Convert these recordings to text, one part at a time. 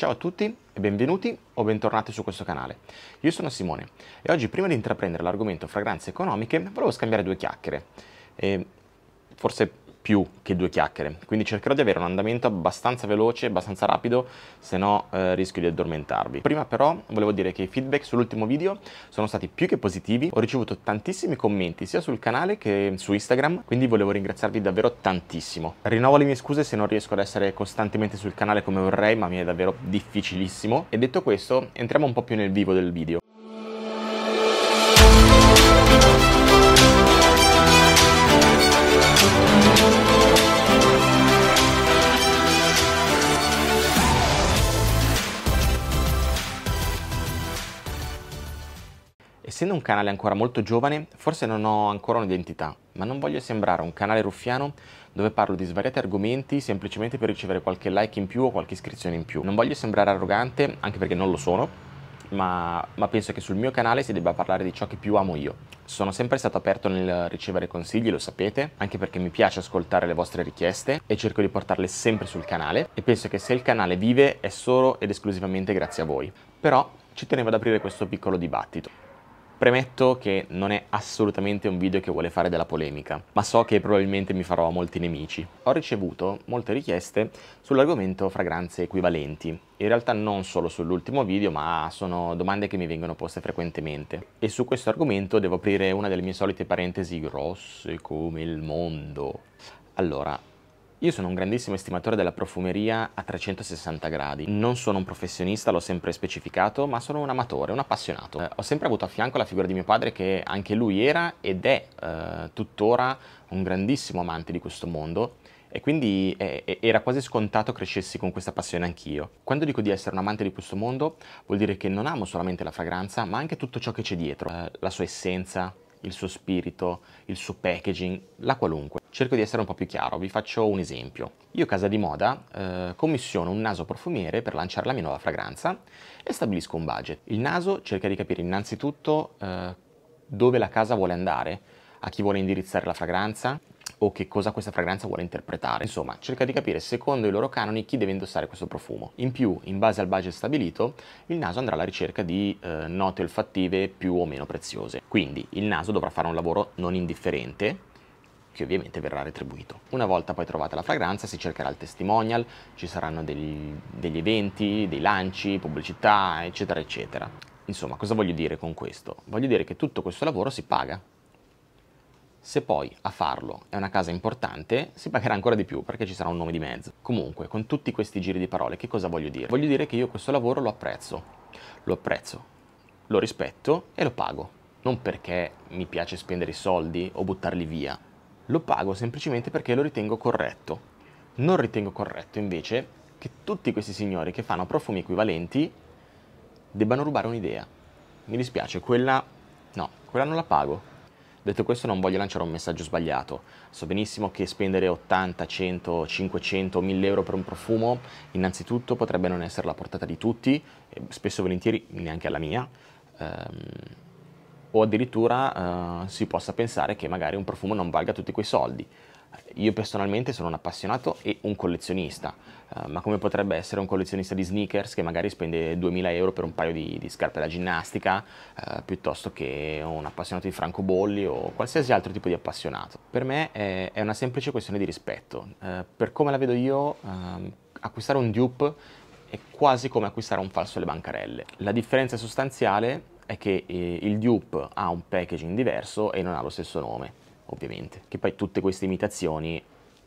Ciao a tutti e benvenuti o bentornati su questo canale. Io sono Simone e oggi prima di intraprendere l'argomento fragranze economiche volevo scambiare due chiacchiere. E forse più che due chiacchiere, quindi cercherò di avere un andamento abbastanza veloce, abbastanza rapido, se no eh, rischio di addormentarvi. Prima però volevo dire che i feedback sull'ultimo video sono stati più che positivi, ho ricevuto tantissimi commenti sia sul canale che su Instagram, quindi volevo ringraziarvi davvero tantissimo. Rinnovo le mie scuse se non riesco ad essere costantemente sul canale come vorrei, ma mi è davvero difficilissimo. E detto questo, entriamo un po' più nel vivo del video. Essendo un canale ancora molto giovane, forse non ho ancora un'identità, ma non voglio sembrare un canale ruffiano dove parlo di svariati argomenti semplicemente per ricevere qualche like in più o qualche iscrizione in più. Non voglio sembrare arrogante, anche perché non lo sono, ma, ma, penso che sul mio canale si debba parlare di ciò che più amo io. Sono sempre stato aperto nel ricevere consigli, lo sapete, anche perché mi piace ascoltare le vostre richieste e cerco di portarle sempre sul canale e penso che se il canale vive è solo ed esclusivamente grazie a voi. Però ci tenevo ad aprire questo piccolo dibattito. Premetto che non è assolutamente un video che vuole fare della polemica, ma so che probabilmente mi farò molti nemici. Ho ricevuto molte richieste sull'argomento fragranze equivalenti, in realtà non solo sull'ultimo video, ma sono domande che mi vengono poste frequentemente. E su questo argomento devo aprire una delle mie solite parentesi grosse come il mondo. Allora, io sono un grandissimo estimatore della profumeria a 360 gradi. Non sono un professionista, l'ho sempre specificato, ma sono un amatore, un appassionato. Eh, ho sempre avuto a fianco la figura di mio padre che anche lui era ed è eh, tuttora un grandissimo amante di questo mondo e quindi eh, era quasi scontato crescessi con questa passione anch'io. Quando dico di essere un amante di questo mondo vuol dire che non amo solamente la fragranza ma anche tutto ciò che c'è dietro, eh, la sua essenza, il suo spirito, il suo packaging, la qualunque. Cerco di essere un po' più chiaro, vi faccio un esempio. Io casa di moda eh, commissiono un naso profumiere per lanciare la mia nuova fragranza e stabilisco un budget. Il naso cerca di capire innanzitutto eh, dove la casa vuole andare, a chi vuole indirizzare la fragranza, o che cosa questa fragranza vuole interpretare. Insomma, cerca di capire secondo i loro canoni chi deve indossare questo profumo. In più, in base al budget stabilito, il naso andrà alla ricerca di eh, note olfattive più o meno preziose. Quindi il naso dovrà fare un lavoro non indifferente che ovviamente verrà retribuito. Una volta poi trovata la fragranza si cercherà il testimonial, ci saranno degli, degli eventi, dei lanci, pubblicità, eccetera, eccetera. Insomma, cosa voglio dire con questo? Voglio dire che tutto questo lavoro si paga, se poi a farlo è una casa importante, si pagherà ancora di più perché ci sarà un nome di mezzo. Comunque, con tutti questi giri di parole, che cosa voglio dire? Voglio dire che io questo lavoro lo apprezzo, lo apprezzo, lo rispetto e lo pago. Non perché mi piace spendere i soldi o buttarli via, lo pago semplicemente perché lo ritengo corretto. Non ritengo corretto invece che tutti questi signori che fanno profumi equivalenti debbano rubare un'idea. Mi dispiace, quella no, quella non la pago. Detto questo non voglio lanciare un messaggio sbagliato, so benissimo che spendere 80, 100, 500, 1000 euro per un profumo innanzitutto potrebbe non essere alla portata di tutti, spesso e volentieri neanche alla mia, ehm, o addirittura eh, si possa pensare che magari un profumo non valga tutti quei soldi. Io personalmente sono un appassionato e un collezionista, eh, ma come potrebbe essere un collezionista di sneakers che magari spende 2000 euro per un paio di, di scarpe da ginnastica, eh, piuttosto che un appassionato di francobolli o qualsiasi altro tipo di appassionato. Per me è, è una semplice questione di rispetto. Eh, per come la vedo io, ehm, acquistare un dupe è quasi come acquistare un falso alle bancarelle. La differenza sostanziale è che eh, il dupe ha un packaging diverso e non ha lo stesso nome ovviamente. Che poi tutte queste imitazioni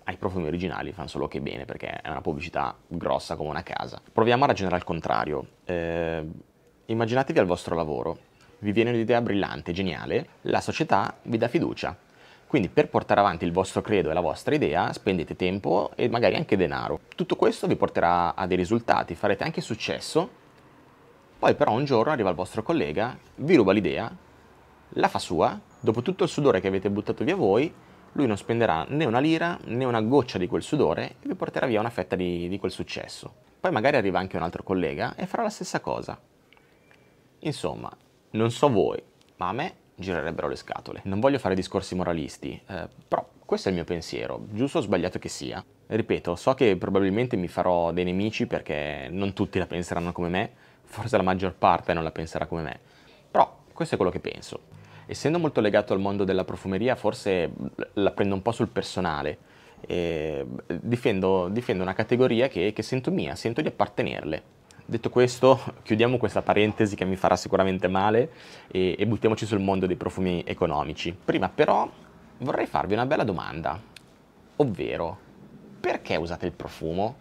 ai profumi originali fanno solo che bene, perché è una pubblicità grossa come una casa. Proviamo a ragionare al contrario. Eh, immaginatevi al vostro lavoro, vi viene un'idea brillante, geniale, la società vi dà fiducia. Quindi per portare avanti il vostro credo e la vostra idea spendete tempo e magari anche denaro. Tutto questo vi porterà a dei risultati, farete anche successo, poi però un giorno arriva il vostro collega, vi ruba l'idea la fa sua, dopo tutto il sudore che avete buttato via voi, lui non spenderà né una lira né una goccia di quel sudore e vi porterà via una fetta di, di quel successo. Poi magari arriva anche un altro collega e farà la stessa cosa. Insomma, non so voi, ma a me girerebbero le scatole. Non voglio fare discorsi moralisti, eh, però questo è il mio pensiero, giusto o sbagliato che sia. Ripeto, so che probabilmente mi farò dei nemici perché non tutti la penseranno come me, forse la maggior parte non la penserà come me, però questo è quello che penso essendo molto legato al mondo della profumeria, forse la prendo un po' sul personale. Difendo, difendo, una categoria che, che sento mia, sento di appartenerle. Detto questo, chiudiamo questa parentesi che mi farà sicuramente male e, e, buttiamoci sul mondo dei profumi economici. Prima però vorrei farvi una bella domanda, ovvero perché usate il profumo?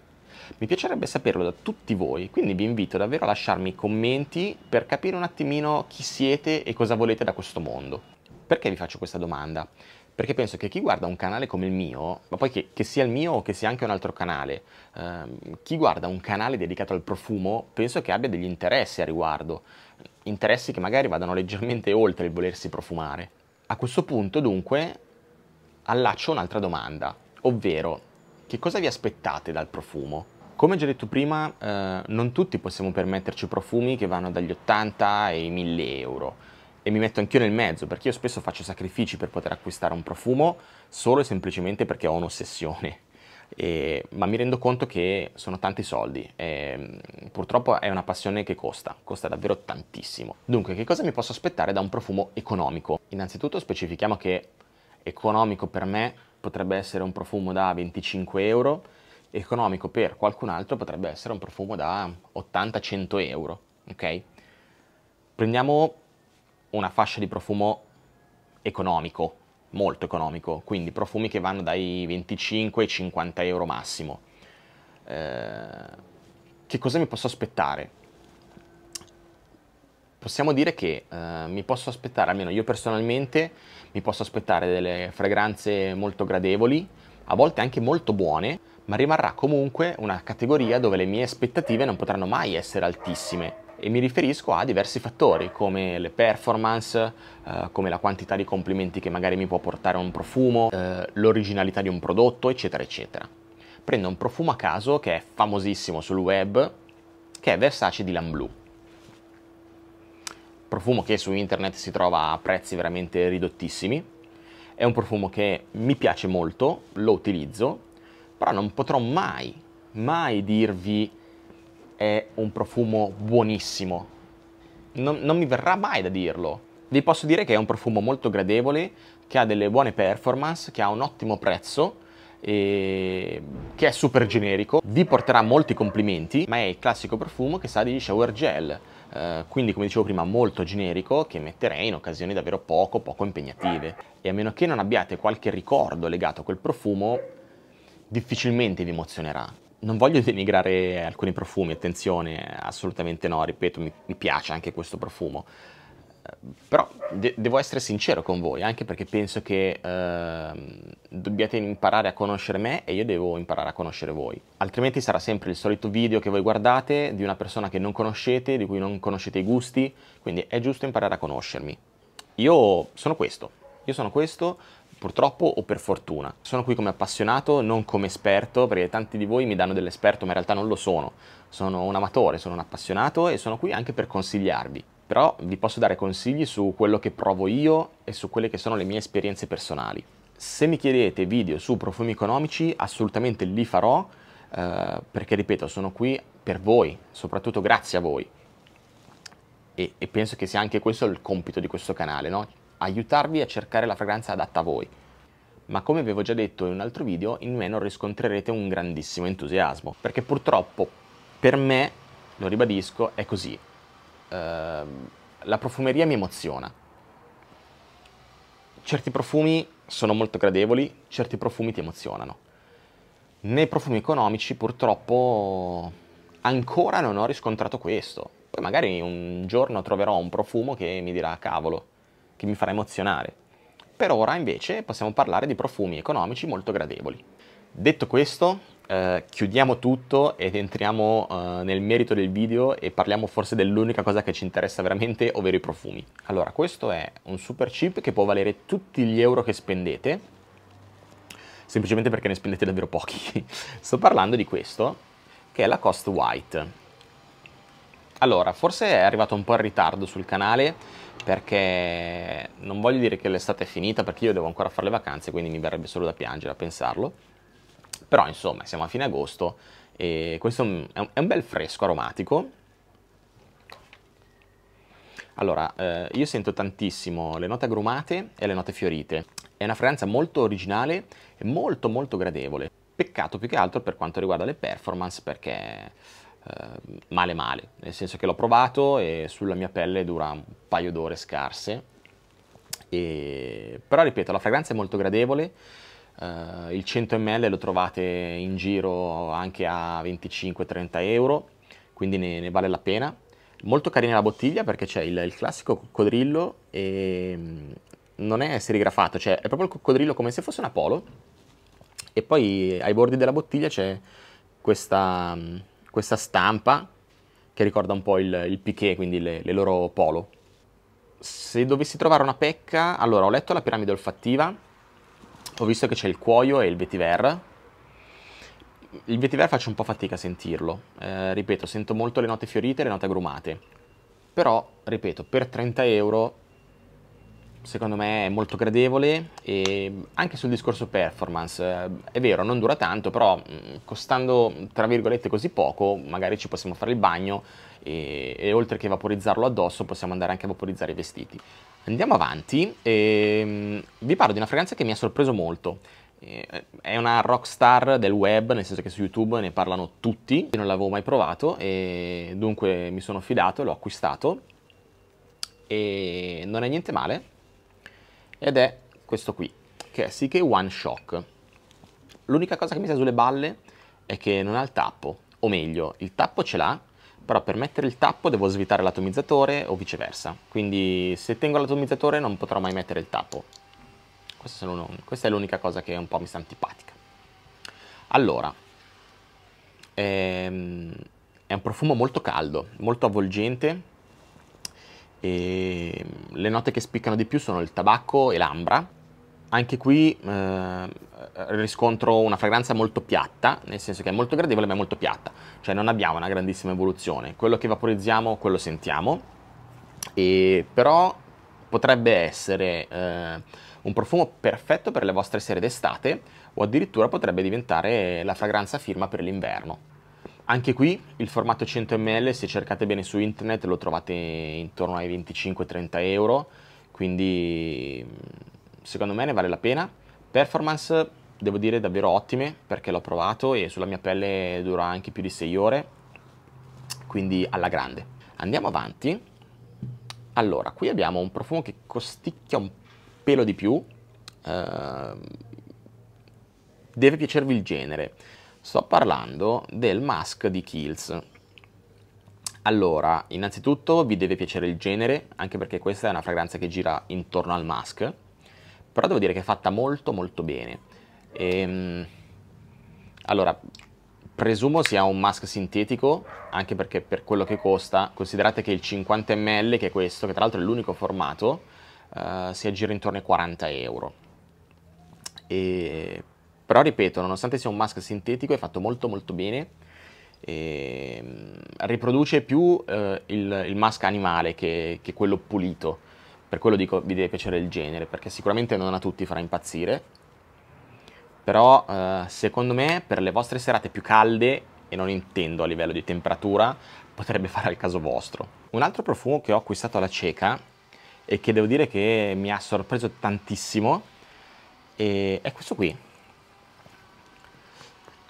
Mi piacerebbe saperlo da tutti voi, quindi vi invito davvero a lasciarmi i commenti per capire un attimino chi siete e cosa volete da questo mondo. Perché vi faccio questa domanda? Perché penso che chi guarda un canale come il mio, ma poi che, che sia il mio o che sia anche un altro canale, ehm, chi guarda un canale dedicato al profumo penso che abbia degli interessi a riguardo, interessi che magari vadano leggermente oltre il volersi profumare. A questo punto dunque allaccio un'altra domanda, ovvero che cosa vi aspettate dal profumo? Come già detto prima, eh, non tutti possiamo permetterci profumi che vanno dagli 80 ai 1000 euro. E mi metto anch'io nel mezzo, perché io spesso faccio sacrifici per poter acquistare un profumo solo e semplicemente perché ho un'ossessione. E, ma mi rendo conto che sono tanti soldi e, mm, purtroppo è una passione che costa, costa davvero tantissimo. Dunque, che cosa mi posso aspettare da un profumo economico? Innanzitutto specifichiamo che economico per me potrebbe essere un profumo da 25 euro economico per qualcun altro potrebbe essere un profumo da 80-100 euro, ok? Prendiamo una fascia di profumo economico, molto economico, quindi profumi che vanno dai 25 ai 50 euro massimo. Eh, che cosa mi posso aspettare? Possiamo dire che eh, mi posso aspettare, almeno io personalmente, mi posso aspettare delle fragranze molto gradevoli, a volte anche molto buone, ma rimarrà comunque una categoria dove le mie aspettative non potranno mai essere altissime e mi riferisco a diversi fattori come le performance, eh, come la quantità di complimenti che magari mi può portare un profumo, eh, l'originalità di un prodotto, eccetera, eccetera. Prendo un profumo a caso che è famosissimo sul web, che è Versace di Lamblu. Profumo che su internet si trova a prezzi veramente ridottissimi. È un profumo che mi piace molto, lo utilizzo, però non potrò mai, mai dirvi è un profumo buonissimo. Non, non mi verrà mai da dirlo. Vi posso dire che è un profumo molto gradevole, che ha delle buone performance, che ha un ottimo prezzo, che è super generico, vi porterà molti complimenti, ma è il classico profumo che sa di shower gel, eh, quindi come dicevo prima molto generico che metterei in occasioni davvero poco poco impegnative e a meno che non abbiate qualche ricordo legato a quel profumo difficilmente vi emozionerà. Non voglio denigrare alcuni profumi, attenzione, assolutamente no, ripeto, mi, mi piace anche questo profumo. Eh, però de devo essere sincero con voi, anche perché penso che eh, dobbiate imparare a conoscere me e io devo imparare a conoscere voi. Altrimenti sarà sempre il solito video che voi guardate di una persona che non conoscete, di cui non conoscete i gusti, quindi è giusto imparare a conoscermi. Io sono questo, io sono questo, purtroppo o per fortuna. Sono qui come appassionato, non come esperto, perché tanti di voi mi danno dell'esperto, ma in realtà non lo sono. Sono un amatore, sono un appassionato e sono qui anche per consigliarvi. Però vi posso dare consigli su quello che provo io e su quelle che sono le mie esperienze personali. Se mi chiedete video su profumi economici, assolutamente li farò, eh, perché ripeto, sono qui per voi, soprattutto grazie a voi. E, e penso che sia anche questo il compito di questo canale, no? aiutarvi a cercare la fragranza adatta a voi. Ma come avevo già detto in un altro video, in me non riscontrerete un grandissimo entusiasmo, perché purtroppo per me, lo ribadisco, è così. Uh, la profumeria mi emoziona. Certi profumi sono molto gradevoli, certi profumi ti emozionano. Nei profumi economici purtroppo ancora non ho riscontrato questo. Poi magari un giorno troverò un profumo che mi dirà cavolo, che mi farà emozionare. Per ora invece possiamo parlare di profumi economici molto gradevoli. Detto questo, eh, chiudiamo tutto ed entriamo eh, nel merito del video e parliamo forse dell'unica cosa che ci interessa veramente, ovvero i profumi. Allora, questo è un super chip che può valere tutti gli euro che spendete, semplicemente perché ne spendete davvero pochi. Sto parlando di questo, che è la Cost White. Allora, forse è arrivato un po' in ritardo sul canale, perché non voglio dire che l'estate è finita perché io devo ancora fare le vacanze, quindi mi verrebbe solo da piangere a pensarlo. Però insomma, siamo a fine agosto e questo è un, è un bel fresco aromatico. Allora, eh, io sento tantissimo le note agrumate e le note fiorite. È una fragranza molto originale e molto molto gradevole. Peccato più che altro per quanto riguarda le performance perché eh, male male, nel senso che l'ho provato e sulla mia pelle dura un paio d'ore scarse, e... però ripeto la fragranza è molto gradevole, eh, il 100 ml lo trovate in giro anche a 25-30 euro, quindi ne, ne, vale la pena. Molto carina la bottiglia perché c'è il, il classico coccodrillo e mm, non è serigrafato, cioè è proprio il coccodrillo come se fosse una polo e poi ai bordi della bottiglia c'è questa mm, questa stampa che ricorda un po' il, il piqué, quindi le, le loro polo. Se dovessi trovare una pecca, allora ho letto la piramide olfattiva, ho visto che c'è il cuoio e il vetiver. Il vetiver faccio un po' fatica a sentirlo, eh, ripeto, sento molto le note fiorite e le note agrumate, però, ripeto, per 30 euro secondo me è molto gradevole e anche sul discorso performance è vero non dura tanto però mm, costando tra virgolette così poco magari ci possiamo fare il bagno e, e oltre che vaporizzarlo addosso possiamo andare anche a vaporizzare i vestiti andiamo avanti e ehm, vi parlo di una fragranza che mi ha sorpreso molto eh, è una rockstar del web, nel senso che su YouTube ne parlano tutti, io non l'avevo mai provato e dunque mi sono fidato, l'ho acquistato e non è niente male, ed è questo qui, che è ck One Shock. L'unica cosa che mi sta sulle balle è che non ha il tappo, o meglio, il tappo ce l'ha, però per mettere il tappo devo svitare l'atomizzatore o viceversa. Quindi se tengo l'atomizzatore non potrò mai mettere il tappo. Questa è l'unica cosa che un po' mi sta antipatica. Allora, ehm, è un profumo molto caldo, molto avvolgente, e mm, le note che spiccano di più sono il tabacco e l'ambra. Anche qui eh, riscontro una fragranza molto piatta, nel senso che è molto gradevole ma è molto piatta, cioè non abbiamo una grandissima evoluzione. Quello che vaporizziamo, quello sentiamo, e però potrebbe essere eh, un profumo perfetto per le vostre sere d'estate o addirittura potrebbe diventare la fragranza firma per l'inverno. Anche qui il formato 100 ml, se cercate bene su internet, lo trovate intorno ai 25-30 euro, quindi mm, secondo me ne vale la pena. Performance devo dire davvero ottime perché l'ho provato e sulla mia pelle dura anche più di 6 ore, quindi alla grande. Andiamo avanti. Allora, qui abbiamo un profumo che costicchia un pelo di più. Uh, deve piacervi il genere. Sto parlando del mask di Kills. Allora, innanzitutto vi deve piacere il genere, anche perché questa è una fragranza che gira intorno al mask, però devo dire che è fatta molto molto bene. Ehm, allora, presumo sia un mask sintetico, anche perché per quello che costa, considerate che il 50 ml, che è questo, che tra l'altro è l'unico formato, eh, si aggira intorno ai 40 euro. E però ripeto, nonostante sia un mask sintetico, è fatto molto molto bene. E, ehm, riproduce più eh, il, il, mask animale che, che, quello pulito. Per quello dico vi deve piacere il genere, perché sicuramente non a tutti farà impazzire. Però eh, secondo me per le vostre serate più calde, e non intendo a livello di temperatura, potrebbe fare al caso vostro. Un altro profumo che ho acquistato alla cieca e che devo dire che mi ha sorpreso tantissimo e è questo qui,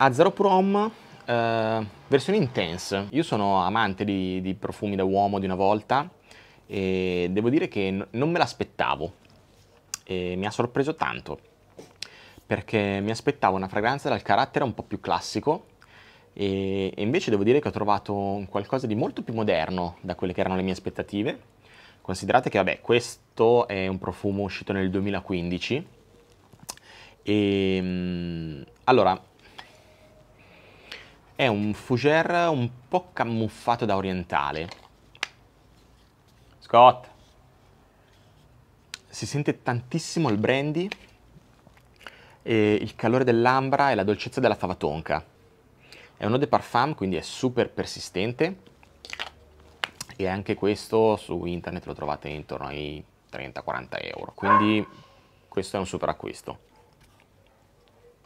a 0 prom eh, versione intense io sono amante di, di, profumi da uomo di una volta e devo dire che non me l'aspettavo e mi ha sorpreso tanto perché mi aspettavo una fragranza dal carattere un po' più classico e, e invece devo dire che ho trovato qualcosa di molto più moderno da quelle che erano le mie aspettative considerate che vabbè questo è un profumo uscito nel 2015 e mm, allora è un fougère un po' camuffato da orientale. Scott! Si sente tantissimo il brandy e il calore dell'ambra e la dolcezza della fava tonca. È un eau de parfum, quindi è super persistente e anche questo su internet lo trovate intorno ai 30-40 euro, quindi questo è un super acquisto.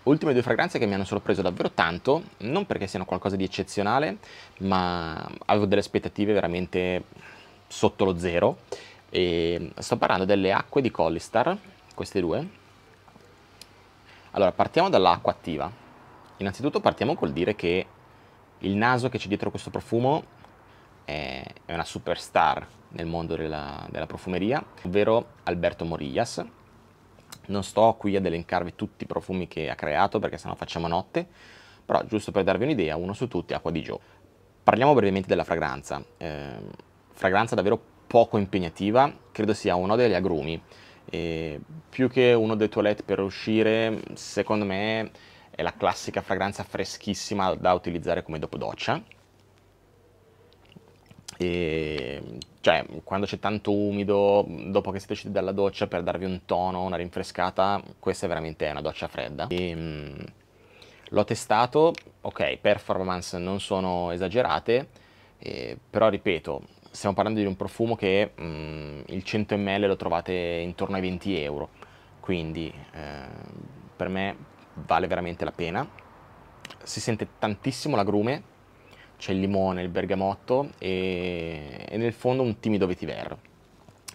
Ultime due fragranze che mi hanno sorpreso davvero tanto, non perché siano qualcosa di eccezionale, ma avevo delle aspettative veramente sotto lo zero. E sto parlando delle acque di Collistar, queste due. Allora, partiamo dall'acqua attiva. Innanzitutto partiamo col dire che il naso che c'è dietro questo profumo è, una superstar nel mondo della, della profumeria, ovvero Alberto Morillas, non sto qui ad elencarvi tutti i profumi che ha creato perché sennò facciamo notte, però giusto per darvi un'idea, uno su tutti, Acqua di Gio. Parliamo brevemente della fragranza. Eh, fragranza davvero poco impegnativa, credo sia uno degli agrumi. Eh, più che uno dei toilette per uscire, secondo me è la classica fragranza freschissima da utilizzare come dopo doccia e, ehm, cioè, quando c'è tanto umido, dopo che siete usciti dalla doccia per darvi un tono, una rinfrescata, questa è veramente una doccia fredda. Ehm, l'ho testato, ok, performance non sono esagerate, eh, però ripeto, stiamo parlando di un profumo che mh, mm, il 100 ml lo trovate intorno ai 20 euro, quindi eh, per me vale veramente la pena. Si sente tantissimo l'agrume, c'è il limone, il bergamotto e, e nel fondo un timido vetiver,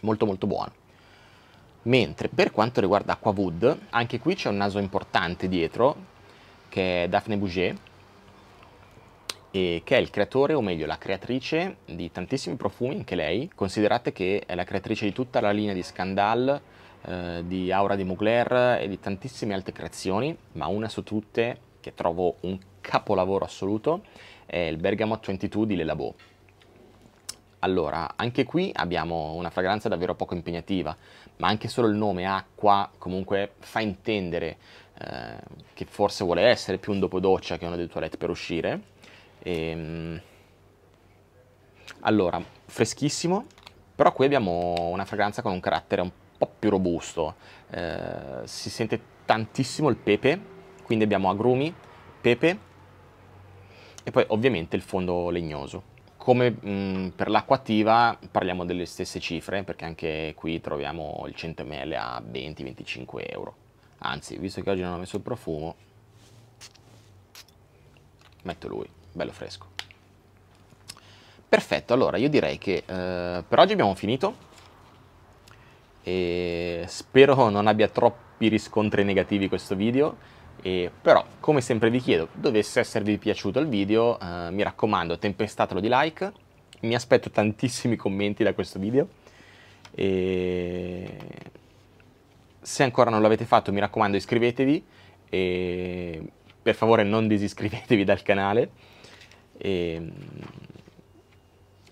molto molto buono. Mentre per quanto riguarda Aqua Wood, anche qui c'è un naso importante dietro, che è Daphne Bouget, e che è il creatore, o meglio la creatrice di tantissimi profumi, anche lei. Considerate che è la creatrice di tutta la linea di Scandal, eh, di Aura di Mugler e di tantissime altre creazioni, ma una su tutte che trovo un capolavoro assoluto è il Bergamot 22 di Lelabo. Allora, anche qui abbiamo una fragranza davvero poco impegnativa, ma anche solo il nome acqua comunque fa intendere eh, che forse vuole essere più un dopodoccia che una del toilette per uscire. E, ehm, allora, freschissimo, però qui abbiamo una fragranza con un carattere un po' più robusto, eh, si sente tantissimo il pepe, quindi abbiamo agrumi, pepe, e poi ovviamente il fondo legnoso. Come mh, per l'acqua attiva parliamo delle stesse cifre perché anche qui troviamo il 100 ml a 20-25 euro. Anzi, visto che oggi non ho messo il profumo, metto lui, bello fresco. Perfetto, allora io direi che eh, per oggi abbiamo finito e spero non abbia troppi riscontri negativi questo video e, però, come sempre vi chiedo, dovesse esservi piaciuto il video, eh, mi raccomando, tempestatelo di like. Mi aspetto tantissimi commenti da questo video. E... Se ancora non l'avete fatto, mi raccomando, iscrivetevi. E... Per favore, non disiscrivetevi dal canale. E,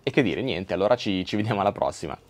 e che dire, niente, allora ci, ci vediamo alla prossima.